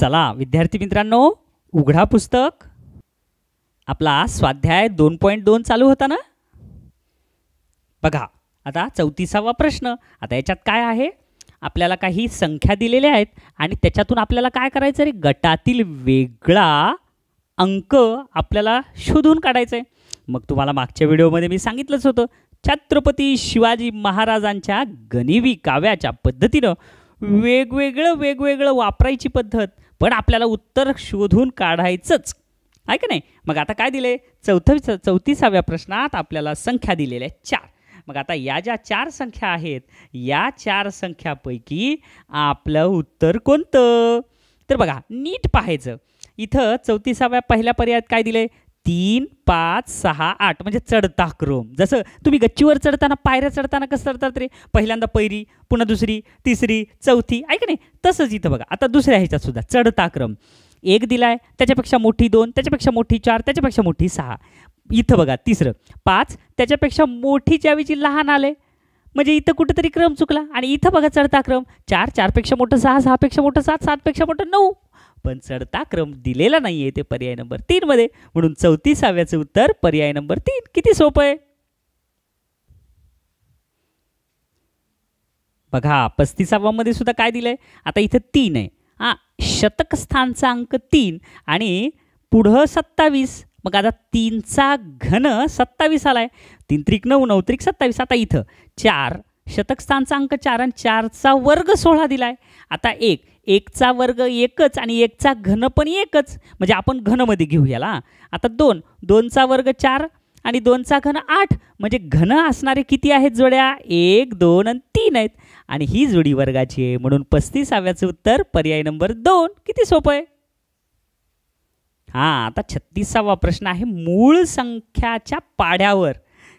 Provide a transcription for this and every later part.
चला विद्यार्थी मित्रांनो उघडा पुस्तक आपला स्वाध्याय दोन पॉईंट दोन चालू होता ना बघा आता चौतीसावा प्रश्न आता याच्यात काय आहे आपल्याला काही संख्या दिलेल्या आहेत आणि त्याच्यातून आपल्याला काय करायचं रे गटातील वेगळा अंक आपल्याला शोधून काढायचा आहे मग तुम्हाला मागच्या व्हिडिओमध्ये मी सांगितलंच होतं छत्रपती शिवाजी महाराजांच्या गणिवी काव्याच्या पद्धतीनं वेगवेगळं वेगवेगळं वापरायची पद्धत पण आपल्याला उत्तर शोधून काढायचंच ऐक का नाही मग आता काय दिले चौथवी चौतीसाव्या प्रश्नात आपल्याला संख्या दिलेल्या चार मग आता या ज्या चार संख्या आहेत या चार संख्यापैकी आपलं उत्तर कोणतं तर बघा नीट पाहायचं इथं चौतीसाव्या पहिल्या पर्यायात काय दिले तीन पाच सहा आठ म्हणजे चढता क्रम जसं तुम्ही गच्चीवर चढताना पायऱ्या चढताना कसं चढतात रे पहिल्यांदा पहिली पुन्हा दुसरी तिसरी चौथी ऐक नाही तसंच इथं बघा आता दुसऱ्या ह्याच्यात सुद्धा चढता क्रम एक दिलाय त्याच्यापेक्षा मोठी दोन त्याच्यापेक्षा मोठी चार त्याच्यापेक्षा मोठी सहा इथं बघा तिसरं पाच त्याच्यापेक्षा मोठी ज्यावेळी लहान आले म्हणजे इथं कुठंतरी क्रम चुकला आणि इथं बघा चढता क्रम चार चारपेक्षा मोठं सहा सहापेक्षा मोठं सात सातपेक्षा मोठं नऊ पण चढता क्रम दिलेला नाही आहे ते पर्याय नंबर तीनमध्ये म्हणून चौतीसाव्याचं उत्तर पर्याय नंबर तीन किती सोपं आहे बघा पस्तीसाव्यामध्ये सुद्धा काय दिलं आता इथं तीन आहे हां शतकस्थानचा अंक तीन आणि पुढं सत्तावीस मग आता तीनचा घन सत्तावीस आला आहे तीन त्रिक नऊ नऊ त्रिक सत्तावीस आता इथं चार शतकस्थानचा अंक चार आणि चारचा वर्ग सोळा दिला आहे आता एक एकचा वर्ग एकच आणि एकचा घन पण एकच म्हणजे आपण घनमध्ये घेऊयाला याला आता दोन दोनचा वर्ग चार आणि दोनचा घन आठ म्हणजे घन असणारे किती आहेत जोड्या एक दोन आणि तीन आहेत आणि ही जोडी वर्गाची आहे म्हणून पस्तीसाव्याचं उत्तर पर्याय नंबर दोन किती सोपं आहे हां आता छत्तीसावा प्रश्न आहे मूळ संख्याच्या पाड्यावर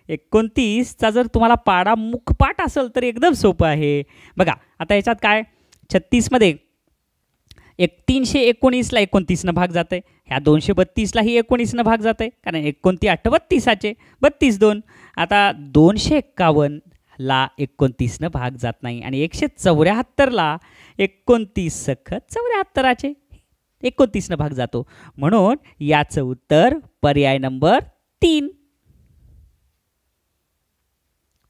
एकोणतीसचा जर तुम्हाला पाडा मुखपाठ असेल तर एकदम सोपं आहे बघा आता याच्यात काय छत्तीसमध्ये एक तीनशे एकोणीसला एकोणतीसनं भाग जाते ह्या दोनशे बत्तीसलाही एकोणीसनं भाग जाते कारण एकोणती आठ बत्तीस दोन आता दोनशे एक्कावन्नला एकोणतीसनं भाग जात नाही आणि एकशे चौऱ्याहत्तरला एकोणतीस सखत चौऱ्याहत्तराचे एकोणतीसनं भाग जातो म्हणून याचं उत्तर पर्याय नंबर तीन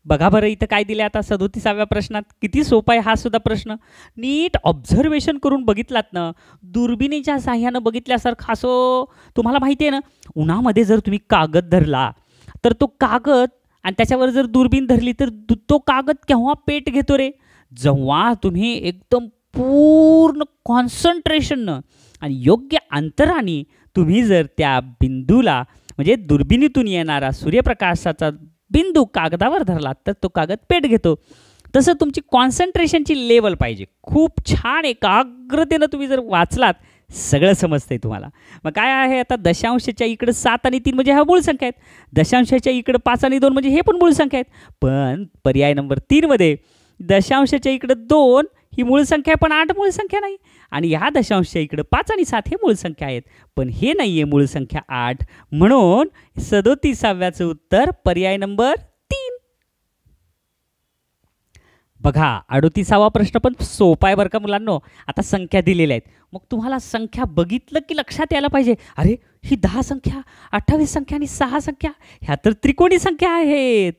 बघा बरं इथं काय दिलं आता सदोतीसाव्या प्रश्नात किती सोपा आहे हा सुद्धा प्रश्न नीट ऑब्झर्वेशन करून बघितलात ना दुर्बिणीच्या साह्यानं बघितल्यासारखं असो तुम्हाला माहिती आहे ना उन्हामध्ये जर तुम्ही कागद धरला तर तो कागद आणि त्याच्यावर जर दुर्बीण धरली तर तो कागद केव्हा पेट घेतो रे जेव्हा तुम्ही एकदम पूर्ण कॉन्सन्ट्रेशननं आणि योग्य अंतराने तुम्ही जर त्या बिंदूला म्हणजे दुर्बिणीतून येणारा सूर्यप्रकाशाचा बिंदू कागदावर धरला तर तो कागद पेट घेतो तसं तुमची कॉन्सन्ट्रेशनची लेवल पाहिजे खूप छान एकाग्रतेनं तुम्ही जर वाचलात सगळं समजतंय तुम्हाला मग काय आहे आता दशांशाच्या इकडं सात आणि तीन म्हणजे ह्या मूळ संख्या आहेत दशांशाच्या इकडं पाच आणि दोन म्हणजे हे पण मूळ संख्या आहेत पण पर्याय नंबर तीनमध्ये दशांशाच्या इकडं दोन ही मूळ संख्या आहे पण आठ मूळ संख्या नाही आणि ह्या दशांश इकडं पाच आणि सात हे मूळ संख्या आहेत पण हे नाही आहे मूळ संख्या आठ म्हणून सदोतीसाव्याचं उत्तर पर्याय नंबर बघा अडोतीसावा प्रश्न पण सोपा आहे बरं का मुलांनो आता संख्या दिलेल्या आहेत मग तुम्हाला संख्या बघितलं की लक्षात यायला पाहिजे अरे ही दहा संख्या अठ्ठावीस संख्या आणि सहा संख्या ह्या तर त्रिकोणी संख्या आहेत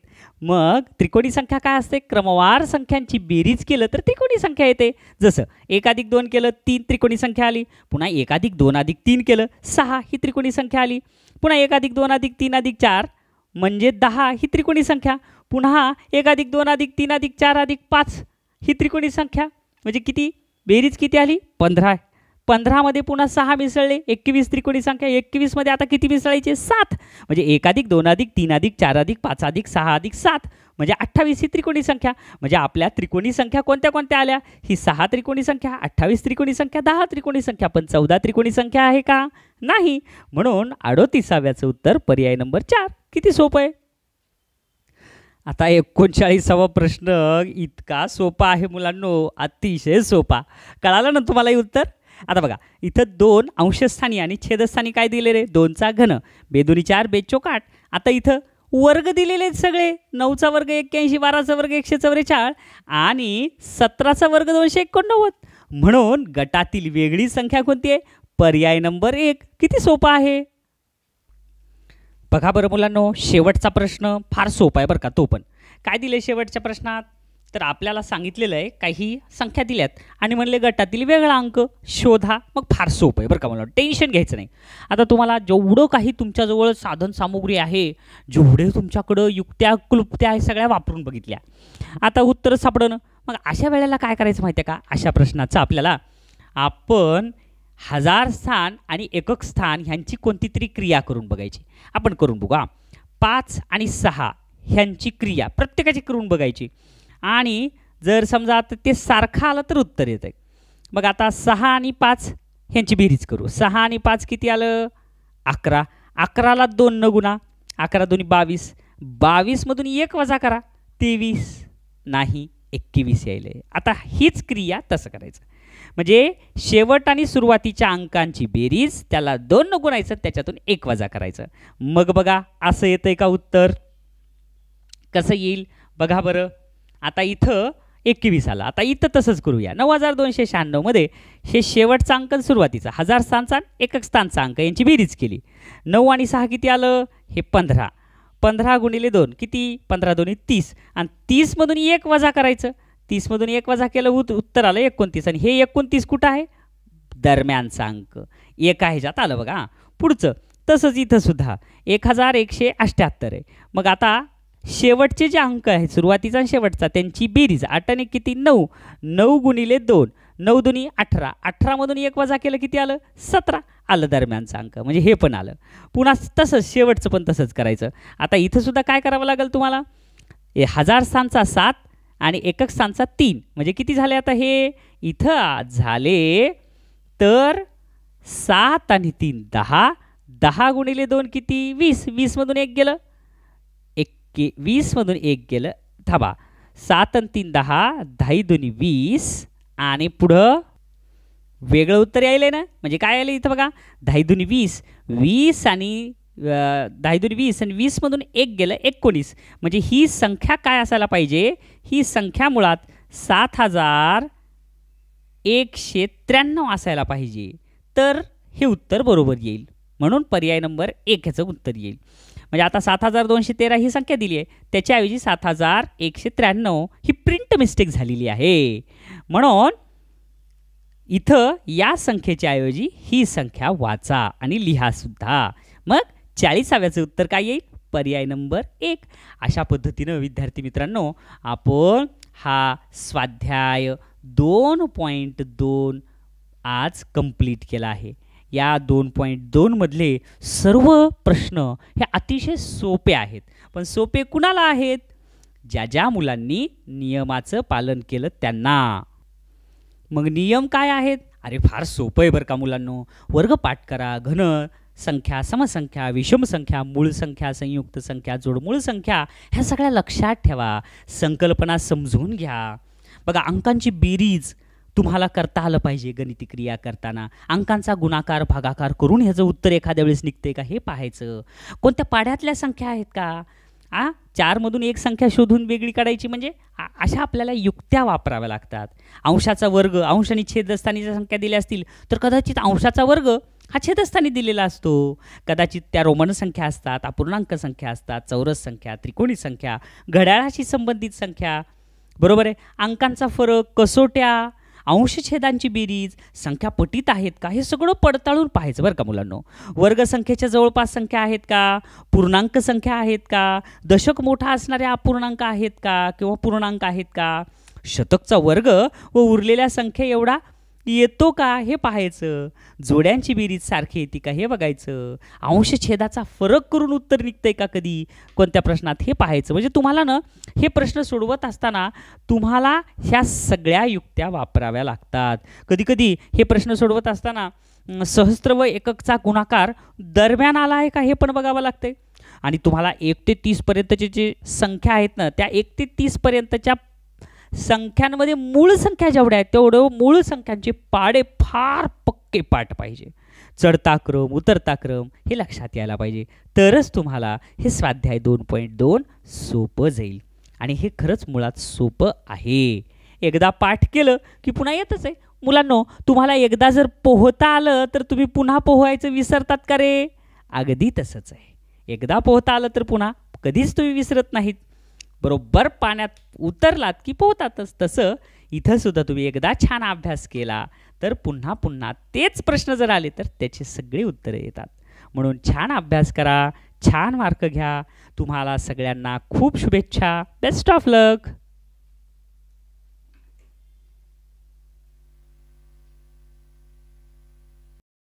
मग त्रिकोणी संख्या काय असते क्रमवार संख्यांची बेरीज केलं तर त्रिकोणी संख्या येते जसं एक अधिक दोन केलं तीन त्रिकोणी संख्या आली पुन्हा एक अधिक दोन अधिक तीन केलं सहा ही त्रिकोणी संख्या आली पुन्हा एक अधिक दोन अधिक तीन अधिक चार म्हणजे दहा ही त्रिकोणी संख्या पुन्हा एक अधिक दोन अधिक तीन अधिक चार अधिक पाच ही त्रिकोणी संख्या म्हणजे किती बेरीज किती आली पंधरा आहे पंधरामध्ये पुन्हा सहा मिसळले एकवीस त्रिकोणी संख्या एकवीसमध्ये आता किती मिसळायचे सात म्हणजे एकाधिक चार अधिक पाच अधिक सहा अधिक सात म्हणजे अठ्ठावीस ही त्रिकोणी संख्या म्हणजे आपल्या त्रिकोणी संख्या कोणत्या कोणत्या आल्या ही सहा त्रिकोणी संख्या अठ्ठावीस त्रिकोणी संख्या दहा त्रिकोणी संख्या पण चौदा त्रिकोणी संख्या आहे का नाही म्हणून अडोतीसाव्याचं उत्तर पर्याय नंबर चार किती सोपं आहे आता एकोणचाळीसावा प्रश्न इतका सोपा आहे मुलांनो अतिशय सोपा कळालं ना तुम्हाला उत्तर आता बघा इथं दोन अंशस्थानी आणि छेदस्थानी काय दिले रे दोनचा घन बेदुरी चार बेचोकाट आता इथं वर्ग दिलेले आहेत सगळे नऊचा वर्ग एक्क्याऐंशी बाराचा वर्ग एकशे चौवेचाळ आणि सतराचा वर्ग दोनशे एकोणनव्वद म्हणून गटातील वेगळी संख्या कोणती आहे पर्याय नंबर एक किती सोपा आहे बघा बरं मुलांनो शेवटचा प्रश्न फार सोपा आहे बरं का तो पण काय दिले शेवटच्या प्रश्नात तर आपल्याला सांगितलेलं आहे काही संख्या दिल्यात आणि म्हणले गटातील वेगळा अंक शोधा मग फार सोपं आहे बरं का मला टेन्शन घ्यायचं नाही आता तुम्हाला जेवढं काही तुमच्याजवळ साधन सामुग्री आहे जेवढे तुमच्याकडं युक्त्या क्लुप्त्या आहे सगळ्या वापरून बघितल्या आता उत्तर सापडणं मग अशा वेळेला काय करायचं माहिती आहे का अशा प्रश्नाचं आपल्याला आपण हजार स्थान आणि एकक स्थान ह्यांची कोणती तरी क्रिया करून बघायची आपण करून बघू हां पाच आणि सहा ह्यांची क्रिया प्रत्येकाची करून बघायची आणि जर समजा आता ते सारखं आलं तर उत्तर येतंय आहे मग आता सहा आणि पाच ह्यांची बेरीज करू सहा आणि पाच किती आलं अकरा अकराला दोन न गुणा अकरा दोन्ही बावीस बावीसमधून एक वजा करा तेवीस नाही एक्केवीस यायले आता हीच क्रिया तसं करायचं म्हणजे शेवट आणि सुरुवातीच्या अंकांची बेरीज त्याला दोन न गुणायचं त्याच्यातून एक वजा करायचं मग बघा असं येतंय का उत्तर कसं येईल बघा बरं आता इथं एकवीस आला आता इथं तसंच करूया नऊ हजार दोनशे शहाण्णवमध्ये हे शेवटचा अंक सुरुवातीचा हजार स्थानचा एकक स्थानचा अंक यांची बेरीज केली नऊ आणि सहा किती आलं हे पंधरा पंधरा गुणिले दोन किती पंधरा दोन्ही तीस आणि तीसमधून एक वजा करायचं तीसमधून एक वजा केलं उत उत्तर आलं एकोणतीस आणि हे एकोणतीस कुठं आहे दरम्यानचा अंक आहे ह्याच्यात आलं बघा पुढचं तसंच इथंसुद्धा एक हजार एकशे अठ्ठ्याहत्तर आहे मग आता शेवटचे जे अंक आहेत सुरुवातीचा शेवटचा त्यांची बेरीज आठने किती नऊ नऊ गुणिले दोन नऊ दुनी अठरा अठरामधून एक वजा केलं किती आलं सतरा आलं दरम्यानचा अंक म्हणजे हे पण आलं पुन्हा तसंच शेवटचं पण तसंच करायचं आता इथंसुद्धा काय करावं लागेल तुम्हाला ए हजार स्थानचा सात आणि एकक स्थानचा तीन म्हणजे किती झाले आता हे इथं झाले तर सात आणि तीन दहा दहा गुणिले दोन किती वीस वीसमधून एक गेलं की वीसमधून एक गेलं थांबा सात आणि तीन दहा दहाही दोन्ही वीस आणि पुढं वेगळं उत्तर यायलं ना म्हणजे काय आलं इथं बघा दहाही दोन्ही वीस वीस आणि दहा दोन वीस आणि वीसमधून एक गेलं एकोणीस म्हणजे ही संख्या काय असायला पाहिजे ही संख्या मुळात सात हजार एकशे त्र्याण्णव असायला पाहिजे तर हे उत्तर बरोबर येईल म्हणून पर्याय नंबर एक ह्याचं उत्तर येईल म्हणजे आता सात हजार दोनशे तेरा ही संख्या दिली आहे त्याच्याऐवजी सात हजार एकशे त्र्याण्णव ही प्रिंट मिस्टेक झालेली आहे म्हणून इथं या संख्येच्या ऐवजी ही संख्या वाचा आणि लिहासुद्धा मग चाळीसाव्याचं उत्तर काय येईल पर्याय नंबर एक अशा पद्धतीनं विद्यार्थी मित्रांनो आपण हा स्वाध्याय दोन पॉईंट दोन आज कंप्लीट केला आहे या दोन पॉईंट दोनमधले सर्व प्रश्न हे अतिशय सोपे आहेत पण सोपे कुणाला आहेत ज्या ज्या मुलांनी नियमाचं पालन केलं त्यांना मग नियम काय आहेत अरे फार सोपं आहे बरं का मुलांनो वर्ग पाठ करा घन संख्या समसंख्या विषमसंख्या मूळ संख्या संयुक्त संख्या जोडमूळ संख्या ह्या सगळ्या लक्षात ठेवा संकल्पना समजून घ्या बघा अंकांची बेरीज तुम्हाला करता आलं पाहिजे गणिती क्रिया करताना अंकांचा गुणाकार भागाकार करून ह्याचं उत्तर एखाद्या वेळेस निघते का हे पाहायचं कोणत्या पाड्यातल्या संख्या आहेत का आ चारमधून एक संख्या शोधून वेगळी काढायची म्हणजे अशा आपल्याला युक्त्या वापराव्या लागतात अंशाचा वर्ग अंश आणि छेदस्थानी संख्या दिल्या असतील तर कदाचित अंशाचा वर्ग हा छेदस्थानी दिलेला असतो कदाचित त्या रोमन संख्या असतात अपूर्णांक संख्या असतात चौरस संख्या त्रिकोणी संख्या घड्याळाशी संबंधित संख्या बरोबर आहे अंकांचा फरक कसोट्या अंशछेदांची बेरीज संख्या पटीत आहेत का हे सगळं पडताळून पाहायचं बरं का मुलांना वर्गसंख्येच्या जवळपास संख्या आहेत का पूर्णांक संख्या आहेत का दशक मोठा असणाऱ्या अपूर्णांक आहेत का किंवा पूर्णांक आहेत का शतकचा वर्ग व उरलेल्या संख्या एवढा येतो का हे पाहायचं जोड्यांची बेरीज सारखी येते का हे बघायचं अंशछेदाचा फरक करून उत्तर निघतंय का कधी कोणत्या प्रश्नात हे पाहायचं म्हणजे तुम्हाला ना हे प्रश्न सोडवत असताना तुम्हाला ह्या सगळ्या युक्त्या वापराव्या लागतात कधी कधी हे प्रश्न सोडवत असताना सहस्त्र व एककचा गुणाकार दरम्यान आला आहे का हे पण बघावं लागतंय आणि तुम्हाला एक ते तीसपर्यंतचे जे संख्या आहेत ना त्या एक ते तीसपर्यंतच्या संख्यांमध्ये मूळ संख्या जेवढ्या आहेत तेवढं मूळ संख्यांचे पाडे फार पक्के पाठ पाहिजे चढता क्रम उतरता क्रम हे लक्षात यायला पाहिजे तरच तुम्हाला हे स्वाध्याय दोन पॉईंट दोन सोपं जाईल आणि हे खरंच मुळात सोपं आहे एकदा पाठ केलं की पुन्हा येतच आहे मुलांनो तुम्हाला एकदा जर पोहता आलं तर तुम्ही पुन्हा पोहायचं विसरतात का रे अगदी तसंच आहे एकदा पोहता आलं तर पुन्हा कधीच तुम्ही विसरत नाहीत बरोबर पाण्यात उतरलात की पोहतातच तसं इथंसुद्धा तुम्ही एकदा छान अभ्यास केला तर पुन्हा पुन्हा तेच प्रश्न जर आले तर त्याची सगळी उत्तरे येतात म्हणून छान अभ्यास करा छान मार्क घ्या तुम्हाला सगळ्यांना खूप शुभेच्छा बेस्ट ऑफ लक